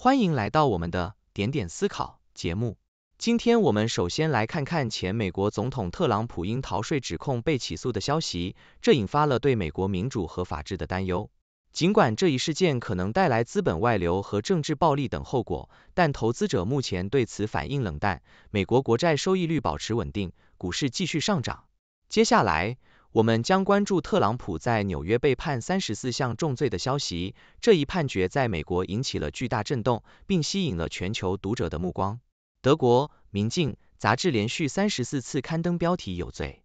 欢迎来到我们的点点思考节目。今天我们首先来看看前美国总统特朗普因逃税指控被起诉的消息，这引发了对美国民主和法治的担忧。尽管这一事件可能带来资本外流和政治暴力等后果，但投资者目前对此反应冷淡，美国国债收益率保持稳定，股市继续上涨。接下来。我们将关注特朗普在纽约被判三十四项重罪的消息。这一判决在美国引起了巨大震动，并吸引了全球读者的目光。德国《明镜》杂志连续三十四次刊登标题“有罪”，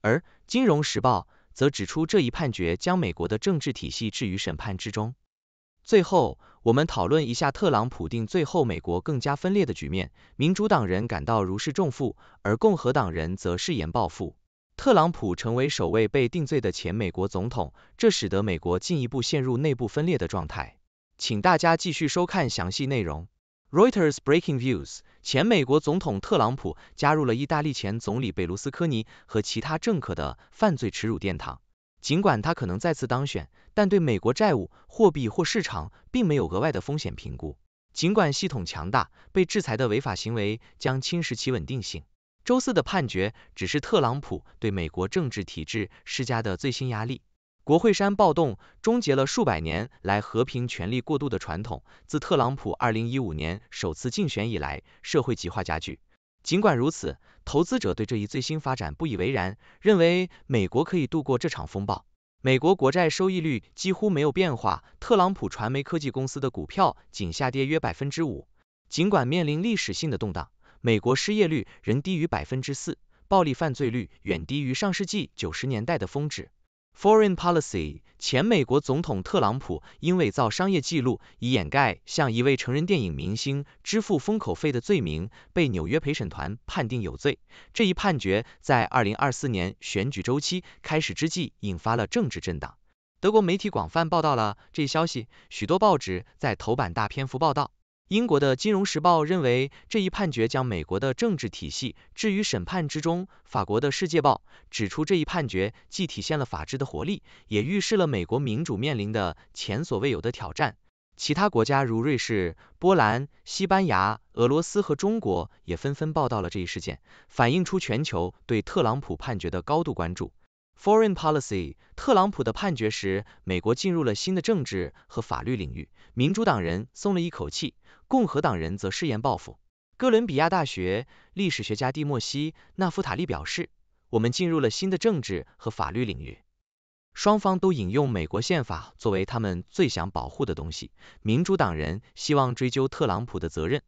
而《金融时报》则指出这一判决将美国的政治体系置于审判之中。最后，我们讨论一下特朗普定最后美国更加分裂的局面。民主党人感到如释重负，而共和党人则誓言报复。特朗普成为首位被定罪的前美国总统，这使得美国进一步陷入内部分裂的状态。请大家继续收看详细内容。Reuters Breaking Views：前美国总统特朗普加入了意大利前总理贝卢斯科尼和其他政客的犯罪耻辱殿堂。尽管他可能再次当选，但对美国债务、货币或市场并没有额外的风险评估。尽管系统强大，被制裁的违法行为将侵蚀其稳定性。周四的判决只是特朗普对美国政治体制施加的最新压力。国会山暴动终结了数百年来和平权力过渡的传统。自特朗普二零一五年首次竞选以来，社会极化加剧。尽管如此，投资者对这一最新发展不以为然，认为美国可以度过这场风暴。美国国债收益率几乎没有变化，特朗普传媒科技公司的股票仅下跌约百分之五。尽管面临历史性的动荡。美国失业率仍低于百分之四，暴力犯罪率远低于上世纪九十年代的峰值。Foreign policy，前美国总统特朗普因伪造商业记录以掩盖向一位成人电影明星支付封口费的罪名，被纽约陪审团判定有罪。这一判决在二零二四年选举周期开始之际引发了政治震荡。德国媒体广泛报道了这一消息，许多报纸在头版大篇幅报道。英国的《金融时报》认为，这一判决将美国的政治体系置于审判之中。法国的《世界报》指出，这一判决既体现了法治的活力，也预示了美国民主面临的前所未有的挑战。其他国家如瑞士、波兰、西班牙、俄罗斯和中国也纷纷报道了这一事件，反映出全球对特朗普判决的高度关注。Foreign policy，特朗普的判决时，美国进入了新的政治和法律领域。民主党人松了一口气，共和党人则誓言报复。哥伦比亚大学历史学家蒂莫西·纳夫塔利表示：“我们进入了新的政治和法律领域。双方都引用美国宪法作为他们最想保护的东西。民主党人希望追究特朗普的责任，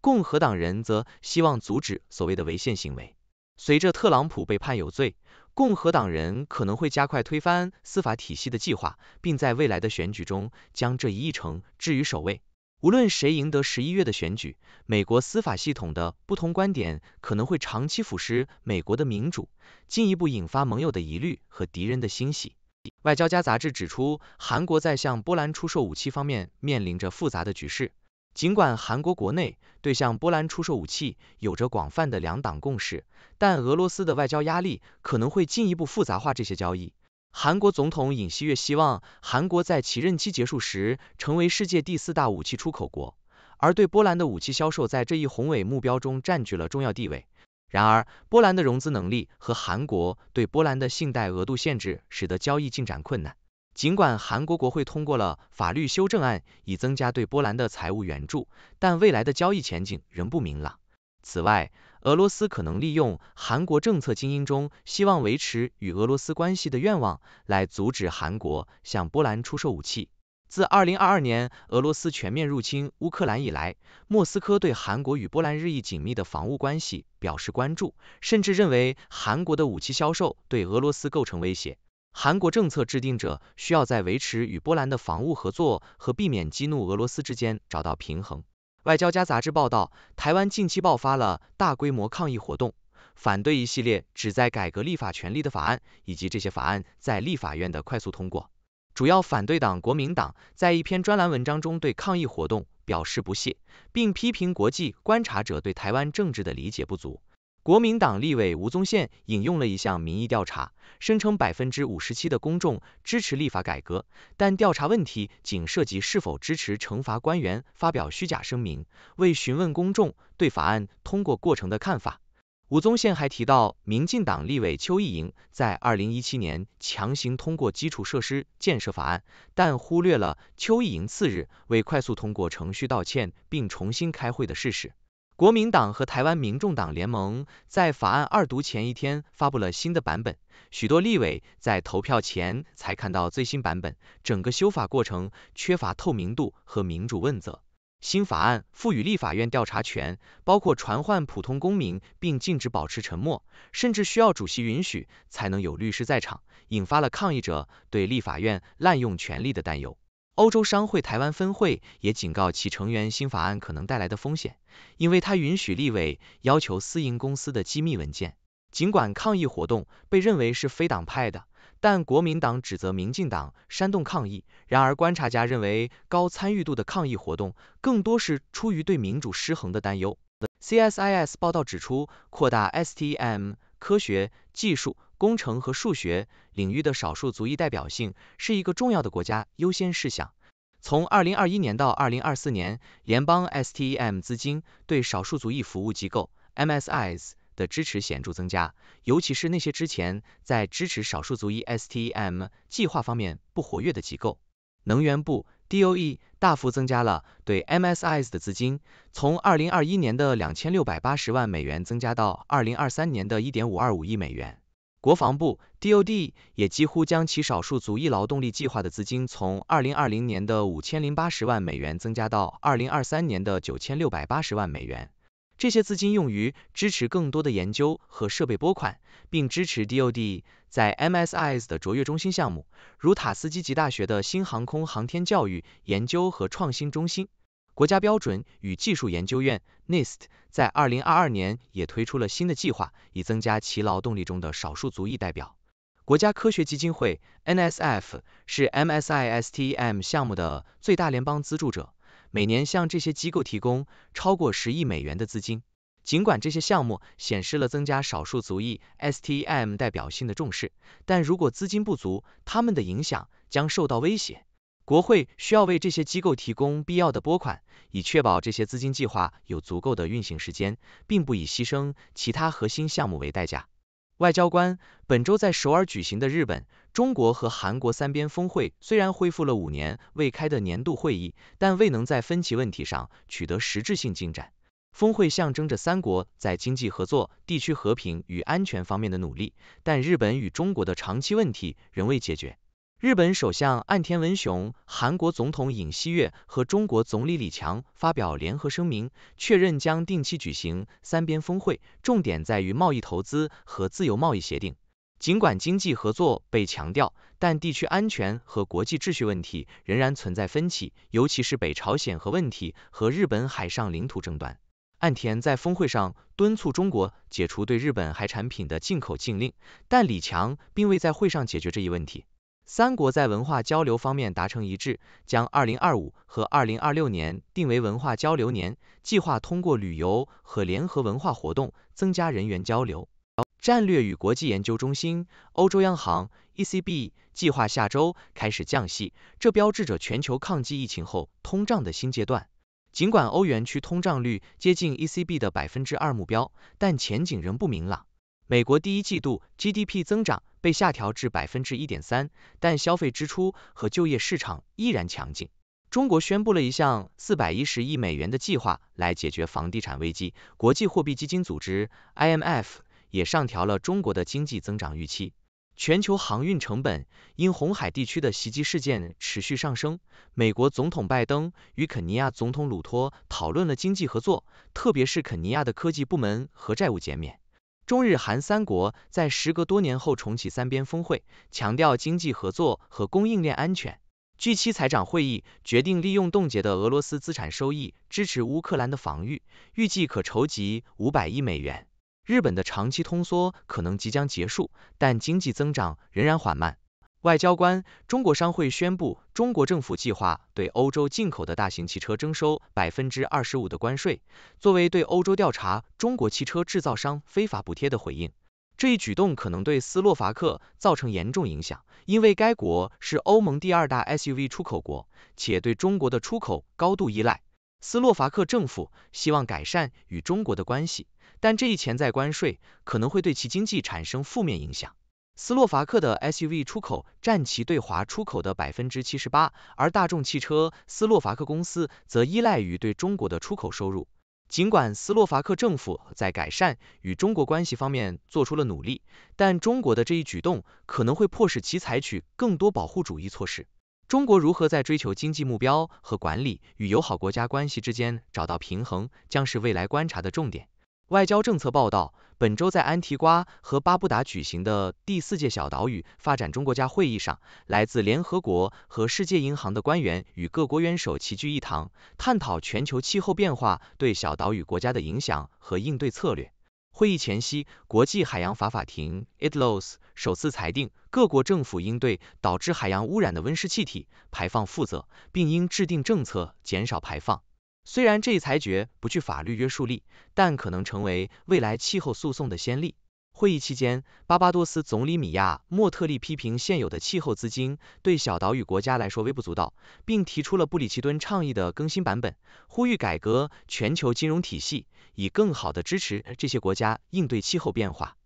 共和党人则希望阻止所谓的违宪行为。随着特朗普被判有罪。”共和党人可能会加快推翻司法体系的计划，并在未来的选举中将这一议程置于首位。无论谁赢得十一月的选举，美国司法系统的不同观点可能会长期腐蚀美国的民主，进一步引发盟友的疑虑和敌人的欣喜。外交家杂志指出，韩国在向波兰出售武器方面面临着复杂的局势。尽管韩国国内对向波兰出售武器有着广泛的两党共识，但俄罗斯的外交压力可能会进一步复杂化这些交易。韩国总统尹锡悦希望韩国在其任期结束时成为世界第四大武器出口国，而对波兰的武器销售在这一宏伟目标中占据了重要地位。然而，波兰的融资能力和韩国对波兰的信贷额度限制，使得交易进展困难。尽管韩国国会通过了法律修正案，以增加对波兰的财务援助，但未来的交易前景仍不明朗。此外，俄罗斯可能利用韩国政策精英中希望维持与俄罗斯关系的愿望，来阻止韩国向波兰出售武器。自2022年俄罗斯全面入侵乌克兰以来，莫斯科对韩国与波兰日益紧密的防务关系表示关注，甚至认为韩国的武器销售对俄罗斯构成威胁。韩国政策制定者需要在维持与波兰的防务合作和避免激怒俄罗斯之间找到平衡。外交家杂志报道，台湾近期爆发了大规模抗议活动，反对一系列旨在改革立法权力的法案，以及这些法案在立法院的快速通过。主要反对党国民党在一篇专栏文章中对抗议活动表示不屑，并批评国际观察者对台湾政治的理解不足。国民党立委吴宗宪引用了一项民意调查，声称百分之五十七的公众支持立法改革，但调查问题仅涉及是否支持惩罚官员发表虚假声明，未询问公众对法案通过过程的看法。吴宗宪还提到，民进党立委邱意莹在二零一七年强行通过基础设施建设法案，但忽略了邱意莹次日为快速通过程序道歉并重新开会的事实。国民党和台湾民众党联盟在法案二读前一天发布了新的版本，许多立委在投票前才看到最新版本。整个修法过程缺乏透明度和民主问责。新法案赋予立法院调查权，包括传唤普通公民，并禁止保持沉默，甚至需要主席允许才能有律师在场，引发了抗议者对立法院滥用权力的担忧。欧洲商会台湾分会也警告其成员新法案可能带来的风险，因为它允许立委要求私营公司的机密文件。尽管抗议活动被认为是非党派的，但国民党指责民进党煽动抗议。然而，观察家认为高参与度的抗议活动更多是出于对民主失衡的担忧。CSIS 报道指出，扩大 STEM 科学、技术。工程和数学领域的少数族裔代表性是一个重要的国家优先事项。从2021年到2024年，联邦 STEM 资金对少数族裔服务机构 MSIs 的支持显著增加，尤其是那些之前在支持少数族裔 STEM 计划方面不活跃的机构。能源部 DOE 大幅增加了对 MSIs 的资金，从2021年的2680万美元增加到2023年的1.525亿美元。国防部 （DOD） 也几乎将其少数族裔劳动力计划的资金从2020年的5080万美元增加到2023年的9680万美元。这些资金用于支持更多的研究和设备拨款，并支持 DOD 在 MSIS 的卓越中心项目，如塔斯基吉大学的新航空航天教育、研究和创新中心。国家标准与技术研究院 （NIST） 在二零二二年也推出了新的计划，以增加其劳动力中的少数族裔代表。国家科学基金会 （NSF） 是 MSISTEM 项目的最大联邦资助者，每年向这些机构提供超过十亿美元的资金。尽管这些项目显示了增加少数族裔 STEM 代表性的重视，但如果资金不足，他们的影响将受到威胁。国会需要为这些机构提供必要的拨款，以确保这些资金计划有足够的运行时间，并不以牺牲其他核心项目为代价。外交官，本周在首尔举行的日本、中国和韩国三边峰会虽然恢复了五年未开的年度会议，但未能在分歧问题上取得实质性进展。峰会象征着三国在经济合作、地区和平与安全方面的努力，但日本与中国的长期问题仍未解决。日本首相岸田文雄、韩国总统尹锡悦和中国总理李强发表联合声明，确认将定期举行三边峰会，重点在于贸易投资和自由贸易协定。尽管经济合作被强调，但地区安全和国际秩序问题仍然存在分歧，尤其是北朝鲜核问题和日本海上领土争端。岸田在峰会上敦促中国解除对日本海产品的进口禁令，但李强并未在会上解决这一问题。三国在文化交流方面达成一致，将2025和2026年定为文化交流年，计划通过旅游和联合文化活动增加人员交流。战略与国际研究中心、欧洲央行 （ECB） 计划下周开始降息，这标志着全球抗击疫情后通胀的新阶段。尽管欧元区通胀率接近 ECB 的2%目标，但前景仍不明朗。美国第一季度 GDP 增长被下调至百分之一点三，但消费支出和就业市场依然强劲。中国宣布了一项四百一十亿美元的计划来解决房地产危机。国际货币基金组织 （IMF） 也上调了中国的经济增长预期。全球航运成本因红海地区的袭击事件持续上升。美国总统拜登与肯尼亚总统鲁托讨论了经济合作，特别是肯尼亚的科技部门和债务减免。中日韩三国在时隔多年后重启三边峰会，强调经济合作和供应链安全。据悉，财长会议决定利用冻结的俄罗斯资产收益支持乌克兰的防御，预计可筹集五百亿美元。日本的长期通缩可能即将结束，但经济增长仍然缓慢。外交官，中国商会宣布，中国政府计划对欧洲进口的大型汽车征收百分之二十五的关税，作为对欧洲调查中国汽车制造商非法补贴的回应。这一举动可能对斯洛伐克造成严重影响，因为该国是欧盟第二大 SUV 出口国，且对中国的出口高度依赖。斯洛伐克政府希望改善与中国的关系，但这一潜在关税可能会对其经济产生负面影响。斯洛伐克的 SUV 出口占其对华出口的百分之七十八，而大众汽车斯洛伐克公司则依赖于对中国的出口收入。尽管斯洛伐克政府在改善与中国关系方面做出了努力，但中国的这一举动可能会迫使其采取更多保护主义措施。中国如何在追求经济目标和管理与友好国家关系之间找到平衡，将是未来观察的重点。外交政策报道。本周在安提瓜和巴布达举行的第四届小岛屿发展中国家会议上，来自联合国和世界银行的官员与各国元首齐聚一堂，探讨全球气候变化对小岛屿国家的影响和应对策略。会议前夕，国际海洋法法庭 （ITLOS） 首次裁定，各国政府应对导致海洋污染的温室气体排放负责，并应制定政策减少排放。虽然这一裁决不具法律约束力，但可能成为未来气候诉讼的先例。会议期间，巴巴多斯总理米亚莫特利批评现有的气候资金对小岛屿国家来说微不足道，并提出了布里奇敦倡议的更新版本，呼吁改革全球金融体系，以更好地支持这些国家应对气候变化。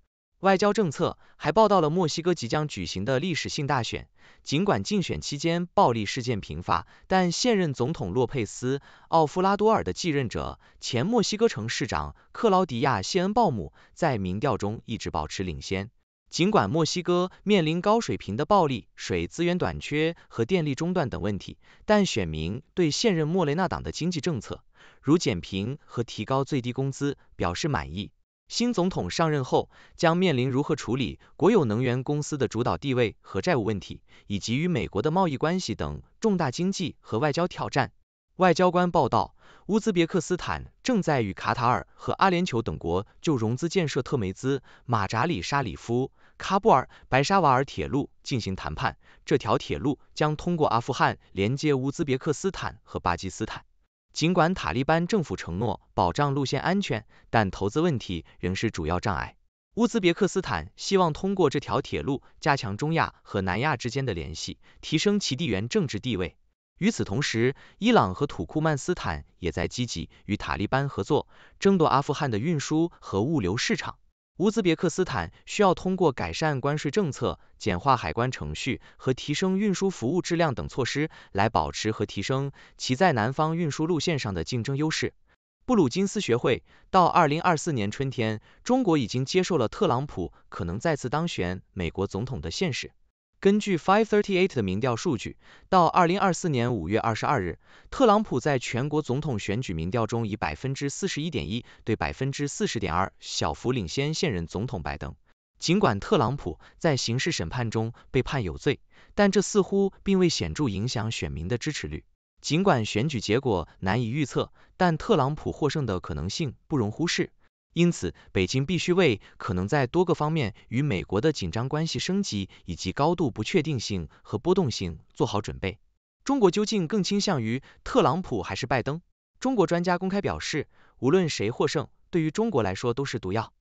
外交政策还报道了墨西哥即将举行的历史性大选。尽管竞选期间暴力事件频发，但现任总统洛佩斯·奥夫拉多尔的继任者、前墨西哥城市长克劳迪亚·谢恩鲍姆在民调中一直保持领先。尽管墨西哥面临高水平的暴力、水资源短缺和电力中断等问题，但选民对现任莫雷纳党的经济政策，如减贫和提高最低工资，表示满意。新总统上任后，将面临如何处理国有能源公司的主导地位和债务问题，以及与美国的贸易关系等重大经济和外交挑战。外交官报道，乌兹别克斯坦正在与卡塔尔和阿联酋等国就融资建设特梅兹马扎里沙里夫喀布尔白沙瓦尔铁路进行谈判。这条铁路将通过阿富汗，连接乌兹别克斯坦和巴基斯坦。尽管塔利班政府承诺保障路线安全，但投资问题仍是主要障碍。乌兹别克斯坦希望通过这条铁路加强中亚和南亚之间的联系，提升其地缘政治地位。与此同时，伊朗和土库曼斯坦也在积极与塔利班合作，争夺阿富汗的运输和物流市场。乌兹别克斯坦需要通过改善关税政策、简化海关程序和提升运输服务质量等措施，来保持和提升其在南方运输路线上的竞争优势。布鲁金斯学会，到二零二四年春天，中国已经接受了特朗普可能再次当选美国总统的现实。根据 FiveThirtyEight 的民调数据，到二零二四年五月二十二日，特朗普在全国总统选举民调中以百分之四十一点一对百分之四十点二小幅领先现任总统拜登。尽管特朗普在刑事审判中被判有罪，但这似乎并未显著影响选民的支持率。尽管选举结果难以预测，但特朗普获胜的可能性不容忽视。因此，北京必须为可能在多个方面与美国的紧张关系升级以及高度不确定性和波动性做好准备。中国究竟更倾向于特朗普还是拜登？中国专家公开表示，无论谁获胜，对于中国来说都是毒药。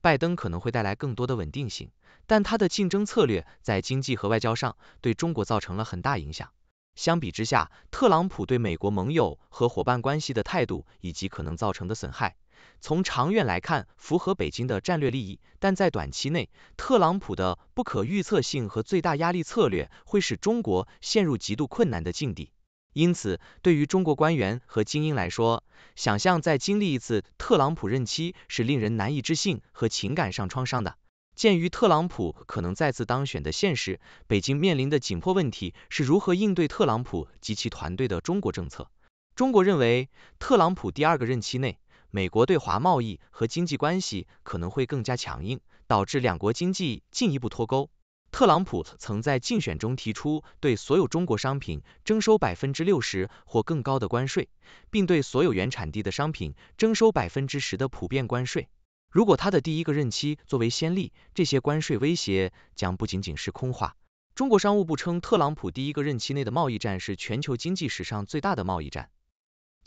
拜登可能会带来更多的稳定性，但他的竞争策略在经济和外交上对中国造成了很大影响。相比之下，特朗普对美国盟友和伙伴关系的态度以及可能造成的损害。从长远来看，符合北京的战略利益，但在短期内，特朗普的不可预测性和最大压力策略会使中国陷入极度困难的境地。因此，对于中国官员和精英来说，想象再经历一次特朗普任期是令人难以置信和情感上创伤的。鉴于特朗普可能再次当选的现实，北京面临的紧迫问题是如何应对特朗普及其团队的中国政策。中国认为，特朗普第二个任期内。美国对华贸易和经济关系可能会更加强硬，导致两国经济进一步脱钩。特朗普曾在竞选中提出对所有中国商品征收百分之六十或更高的关税，并对所有原产地的商品征收百分之十的普遍关税。如果他的第一个任期作为先例，这些关税威胁将不仅仅是空话。中国商务部称，特朗普第一个任期内的贸易战是全球经济史上最大的贸易战。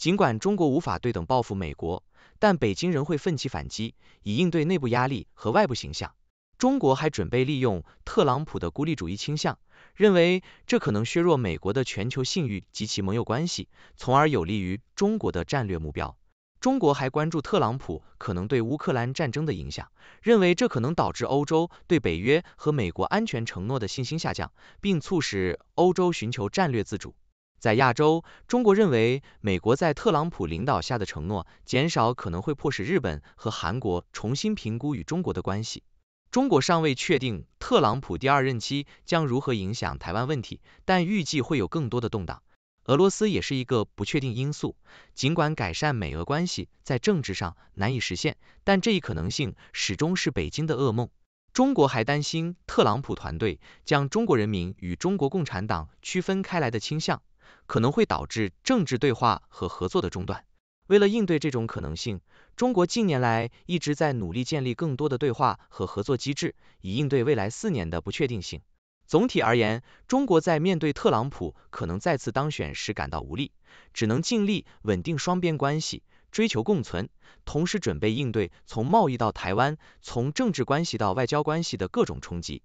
尽管中国无法对等报复美国，但北京仍会奋起反击，以应对内部压力和外部形象。中国还准备利用特朗普的孤立主义倾向，认为这可能削弱美国的全球信誉及其盟友关系，从而有利于中国的战略目标。中国还关注特朗普可能对乌克兰战争的影响，认为这可能导致欧洲对北约和美国安全承诺的信心下降，并促使欧洲寻求战略自主。在亚洲，中国认为美国在特朗普领导下的承诺减少可能会迫使日本和韩国重新评估与中国的关系。中国尚未确定特朗普第二任期将如何影响台湾问题，但预计会有更多的动荡。俄罗斯也是一个不确定因素，尽管改善美俄关系在政治上难以实现，但这一可能性始终是北京的噩梦。中国还担心特朗普团队将中国人民与中国共产党区分开来的倾向。可能会导致政治对话和合作的中断。为了应对这种可能性，中国近年来一直在努力建立更多的对话和合作机制，以应对未来四年的不确定性。总体而言，中国在面对特朗普可能再次当选时感到无力，只能尽力稳定双边关系，追求共存，同时准备应对从贸易到台湾，从政治关系到外交关系的各种冲击。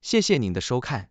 谢谢您的收看。